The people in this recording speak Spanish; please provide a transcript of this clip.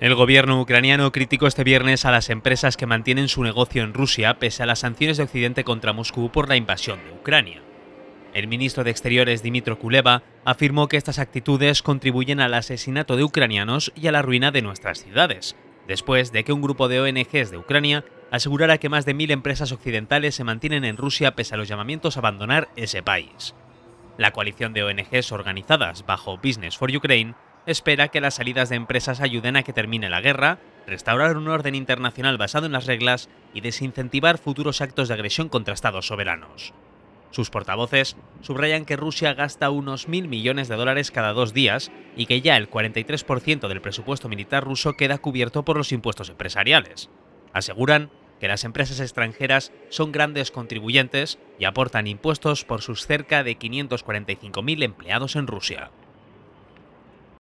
El gobierno ucraniano criticó este viernes a las empresas que mantienen su negocio en Rusia pese a las sanciones de Occidente contra Moscú por la invasión de Ucrania. El ministro de Exteriores Dmitry Kuleva afirmó que estas actitudes contribuyen al asesinato de ucranianos y a la ruina de nuestras ciudades, después de que un grupo de ONGs de Ucrania asegurara que más de mil empresas occidentales se mantienen en Rusia pese a los llamamientos a abandonar ese país. La coalición de ONGs organizadas bajo Business for Ukraine espera que las salidas de empresas ayuden a que termine la guerra, restaurar un orden internacional basado en las reglas y desincentivar futuros actos de agresión contra estados soberanos. Sus portavoces subrayan que Rusia gasta unos mil millones de dólares cada dos días y que ya el 43% del presupuesto militar ruso queda cubierto por los impuestos empresariales. Aseguran que las empresas extranjeras son grandes contribuyentes y aportan impuestos por sus cerca de 545.000 empleados en Rusia.